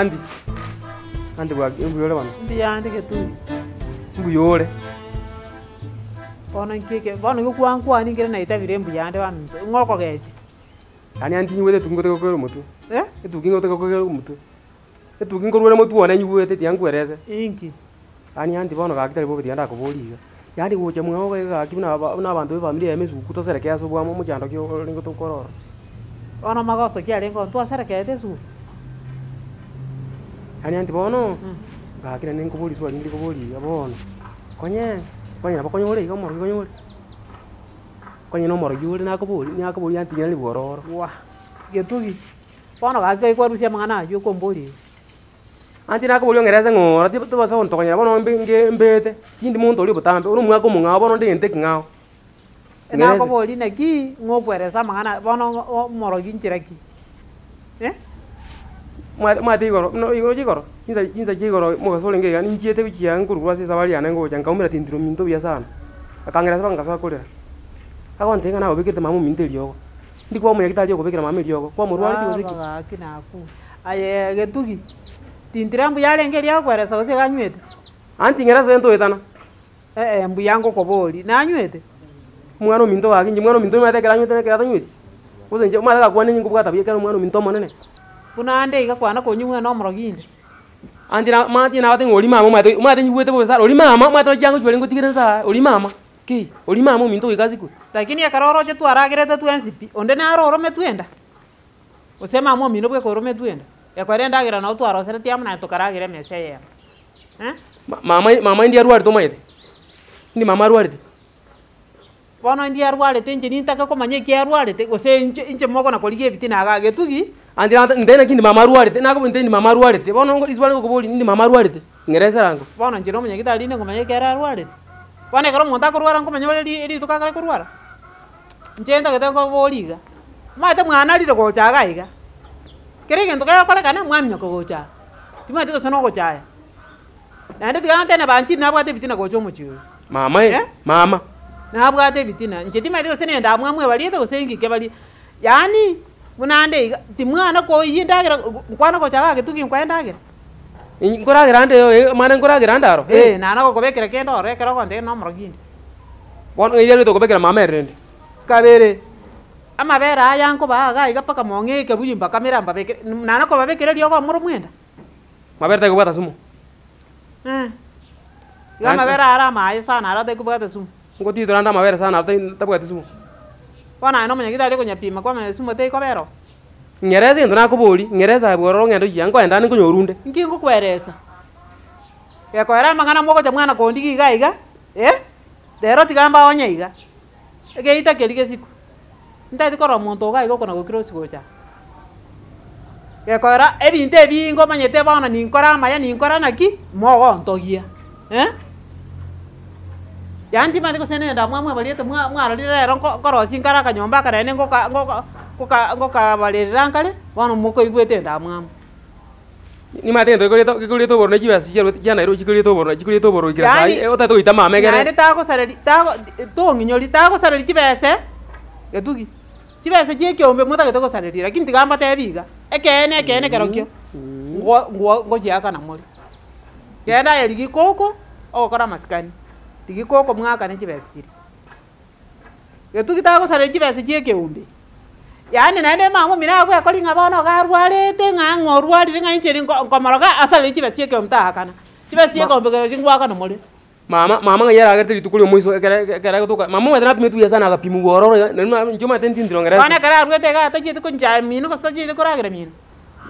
andi andi mbuyole wano ke tu mbuyole bono nkike bono gikwankwaningire naitabire mbuyande wano ng'oko geche yani antinyiwete etuki ngote gokwera omotwe etuki eh? e ngote gokwera omotwe etuki nkorwere motwe one nyiwete tiankwerese inki ani andi bono gaki tari bobe tiandakobori iga yani gocha mwao gaki buna abanto befamili eme esuku toserekea ase obwamo omochando kio ringo tokorora bono magoso kiare nko ntwaserekete esuku yani antibono bakira mm-hmm. Ah kira neng kubuli ya bono. konye konye nabo konye konye komoro konye ule konye nomoro yule nakubuli nakubuli yantinya wah, bororo wa getugi bono gake kwarusia mangana yo kubuli. anti nakubuli ongereza ngora ti tubasa konye bono mbe mbete kindi muntu oli butambe uru mwako mungao bono ndi ntiki ki, nakubuli neki ngokweresa mangana bono moro ginchira ki eh mwatiigoro no igoro chigoro no chinsa chigoro mukasole ngega ninchiete kuchiya nkuru kwase sabaliana ngocha nkaumira tindiro minto bia akangera saba ngaswa kulira akontenga nawe bikirite mamu minto liogo ndikwa muya kitali mamu kwa ah, kinaku aye No kanywete Yo no mwana No wakinji mwana kunande iga kwana kunyumwa no moroginde andi na mati na wate ngoli mama mate mate nyuwete bosa oli mama mate jango jwale ngotigire sa oli mama ki oli mama minto ikazi ziku lakini akaroro chetu aragerete tu NCP onde na aroro metuenda usema mama mino bwe korome tuenda ekwarenda agira na utwaro sere tiamu na tukaragire mesha yema eh mama mama ndi arwari tomaite ndi mama arwari bono ndi arwarete inche nintake komanya eki arwarete gose inche inche moko nakorigia ebitina aga getugi andi ndena kindi mama arwarete nako ndi mama arwarete bono iswali ngokobori ndi mama arwarete ng'ereserango bono nchire omanya gitari ine ngomanya eki ara arwarete bono ekero omonto akorwara nkomanya bare erituka akare korwara nche ntagete ngobori iga mwate mwana arire gocha aga iga kere egento gegokorekana mwamenya kogocha timwate gose nogochaya naende tiga ntene banchiri nabwate ebitina gocha omochi oyo mama e, eh? mama nabwate bitina nchetimate kusenenda amwamwe baliete kusengike bali yani munande timwana ko yindagira kwana ko chaga gitugi nkwendagira nkuragira ande yo mwana ndaro eh ee, nana ko kobekira kenda ore kero ko ndeno morogindi bon ngiyele to kobekira mamere ndi kabere amabere aya nko baga igapaka monge ke buyimba kamera mbabekira nana ko babekira lyo ko muru mwenda mabere kubata sumu eh ya ara maye sana ara te kubata sumu ngoti turanda mawera sana ata tabwa tisumo wana no menya gidari kunya nyapima kwa mesumo te bero ngereza ndo nakuburi ngereza bworo ngendo yango endani kunyurunde ngi ngukwereza gekwera mangana moko cha mwana kondi igaiga iga eh dero tigamba onya iga egeita kerige siku ndati koro muntu oga igo kona gukiro siku cha gekwera ebintu ebingo manyete bona ninkora amaya ninkora naki mogontogia ntogia eh yanti mathi gucene enda mwa mwabalite mwa mwarorire rero nkorosi nkara kanyomba akarene ngoka ngoka ngoka ngokabaririra bono mukoiguite enda mwamu ni mate ndo gurito gurito borno jiba sijero jana ro gurito borno sai ota to itama yani eh, ta ko sarari ta ko to nginyori ta ko sarari je lakini tigamba te biga ekene ekene kerokyo mm-hmm. ngo ngo ngo erigi koko ogokora masikani tikikoko mwaka nechivasi chiri getukitagusara chivasi chiekehumbi ane naende mamo mina akwe ya kolinga bono karwarete ng'ang'orwarire ng'aicheri nkomoroka asarire chivasi chiekehumbi tahakana chivasi chiekehumbi kero chingwakana muri mama mama nga yara agerete rituko ryo mwiso kera gutuka mama wethe napime ya sana agapimu gororo nani njo matentindiro ngereza bana kara arwete ga tajite kunja mino kosaje mi nu,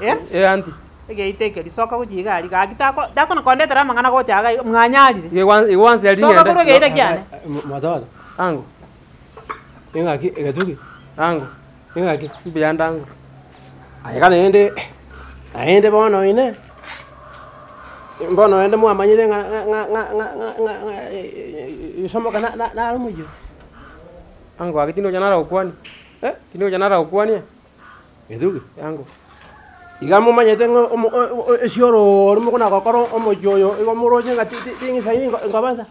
ya? Eh? Ya, eh, anti geiteekeli soka kuchiikali kakitako dakona kondetera mang'ana gochaka mng'anyalile iwansi yali soka kurwe geite kyane mwatawala angu ingaki egetuki angu ingaki mbiyanda angu ayikana ende ayende bono ine mbono ende mwamanyire nga nga nga nga nga isomoka na na na mujo angu akitino janara ukwani eh tino janara ukwani egetuki angu iga mumanyete esiorori mukuna gokora omoki oyo igo moroche nga tingisaini ngobasa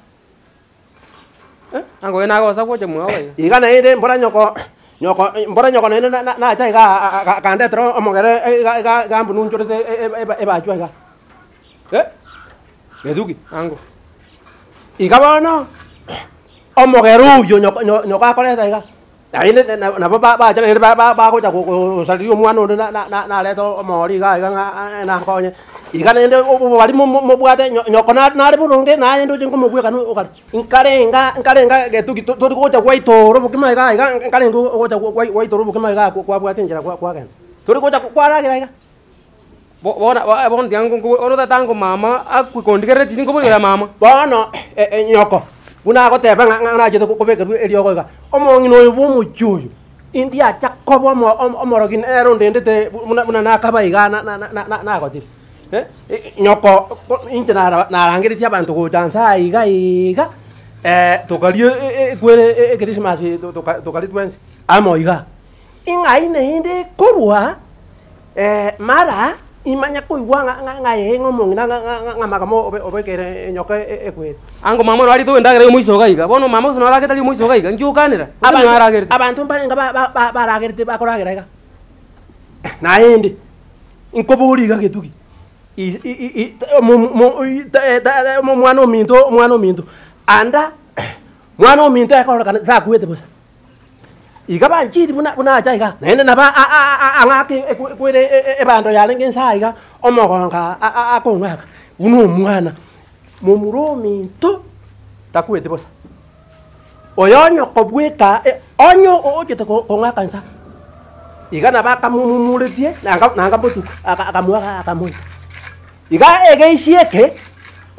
angoyo nagosa gwoche mwawe iga naende mbora nyoko nyoko mbora nyoko naende nacha e, iga kandetera omogere iga mbunu nchorete ebachwa iga e, e, eh? gethuki ango iga bono omogere uyo nyoko akoreta iga na na na ba ba cha ba ba ba ko ta ko sa ri mwana na na na le to mo cái cái cái na ko nya i cái ne o ba ri mo mo bua cái nyo ko na na ri bu nge na ndo jin ko mo bua cái cái o cái cái kare cái cái kare cái cái tu ki to ko ta wai to ro cái ki cái cái cái in kare nga ko ta wai wai to cái bu cái ma ga cái kwa bua te cái kwa kwa ga to ri ko cái kwa ra ga ga bona bon tiang ko oro ta tang ko mama à, cái ko ndigere cái ko bu ga mama bona nyoko buna ko te ba nga na je to ko be ka ri cái ko ga omong'ino oyo bwomoki oyo indi acha achakoba omorogin ero eh, ndendete muna nakaba iga nagotire eh, nyoko inche narangeretie abanto godansa iga iga eh, tokari e, e, kwere krismasi e, tokari twensi amo iga ing'aine inde korwa mara imanya kuigua ng'aĩ ng'omungi na ng'amakamo obekere nyoka e, e, ekwĩte ango mama rwari tũ ndagererio mũico iga bono mama ũcio naragetaririo mũico gaiga ngiũkanĩra aragerete abantu barenga baragerete bakoragera iga eh, na ĩndĩ nkũbũũri iga gĩtugi e, mwana ominto mwana ominto anda eh, mwana ominto ekororokana sakuĩte bosa iga banchiri buna buna chaiga nene naba a a a angaki ekwere ebando yale ngensaiga omogonga a a kongaka uno mwana mumuromi to takwete bosa oyonyo kobweka onyo ojete kongaka nsa iga naba kamumumuretie nanga nanga botu akamwaka akamoya iga egeisieke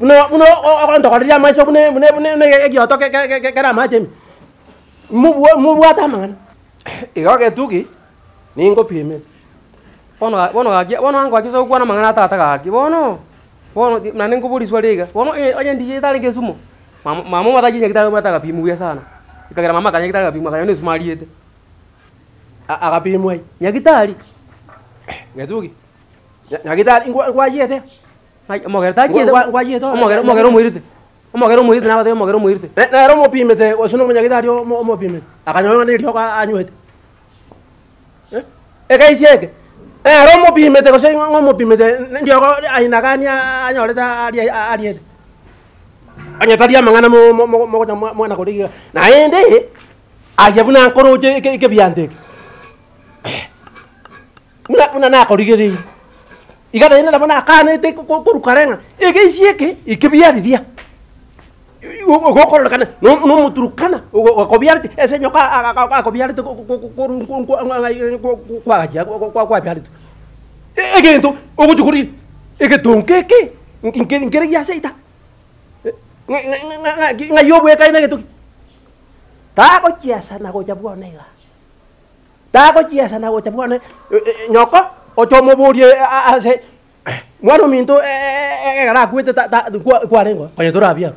uno uno ogondokoreria maiso bune bune bune egioto keramachemi mubwata mana igagetugi ningopimire bono gagia bono ango agiza gukwana mangana atata gaki bono bono na ningo buriswa liga bono eh oye ndiye tali gesumo mama mata jinya kitaka mata gapimu ya sana ikagira mama kanya kitaka gapimu kanya nesumaliete agapimu ai nyagitari ngetugi nyagitari ngwajete ngwajete ngwajete ngwajete ngwajete ngwajete ngwajete omo eh, no, muirte no bathe omo no, muirte ah, eh, eh, no gero mo pimete osuno mo no, rio no pimete akanyo na no, eh eh pimete kose ngomo pimete ndio ko aina anyoreta ari ariete anyataria mangana mo mo mo mo mo na kodiga na ende ayabuna nkoro no, ke ke biandeke muna muna na te no, ugokhololekhana nomuturukana wakobyalete esenyo akobyalete kwakaja kwabyalete ekento okuthi khuri ekedonkeke nkerekiyaseita ngayobwekaina getoki tagochiasanagocha bwanaiga tagochiasanagocha bwana nyoko ochomoborie ase mwana ominto egarakwete kwarengo konye torabiaro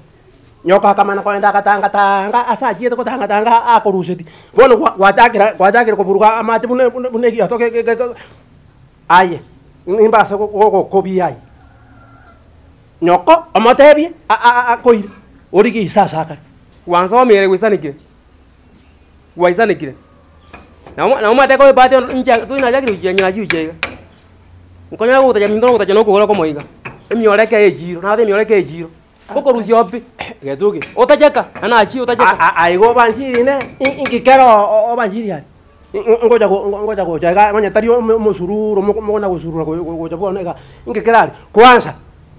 nyoka akamana kwaenda akatanga tanga asajire kutanga tanga akorushiti bono gwatagira gwatagira kuburuka amati bune bune yatoke aye imbasa koko kobiyai nyoko omotebie akoire origi isasakare wansomere wisanigire na naumateka wibate tuinajagire ujenyinaji ujeiga nkonyora gutaja mindoro gutaja nokugora komoiga emioreke ejiro ejiro Getuki. Otajeka. Anachi otajeka. Aigo ne ingikero obanchiriani. ngoja ngoja ngoja ga manya tari musururu mukona gusurura ngoja bona ga ingekerari kwanza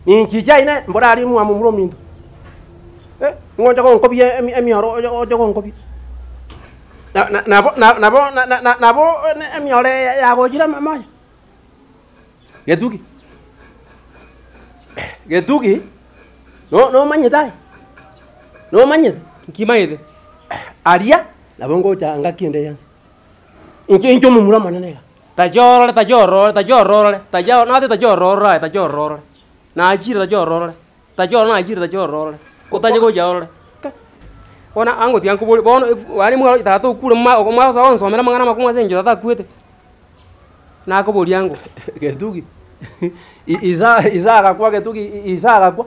ninchija ine mborari mwa mumuro mindu eh ngoja ko ngobi emihoro ngoja ko ngobi nabo nabo nabo emihore yagojira maya getuki eh, getuki no no manya dai no nomanyire nkimayire aria nabo ngochanga kinde yansi incho incho mumura manenega na ajira ta tacha ta tachorore na ajira ta tachorore ko ta kutache gochorore ona ango tiangu boli bono wani mwa tatu ukule mwa ma sa on so mera mangana njo ta kuete na ko boli yango ketugi iza iza akakwa ketugi iza kwa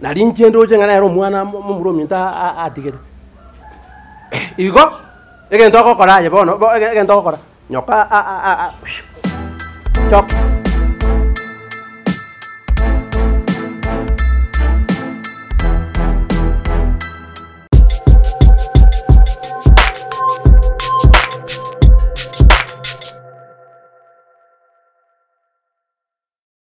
nari nchende oche ngana ero mwana mumuromi nta atigete igo egento okokora aye bono egento okokora nyoka chok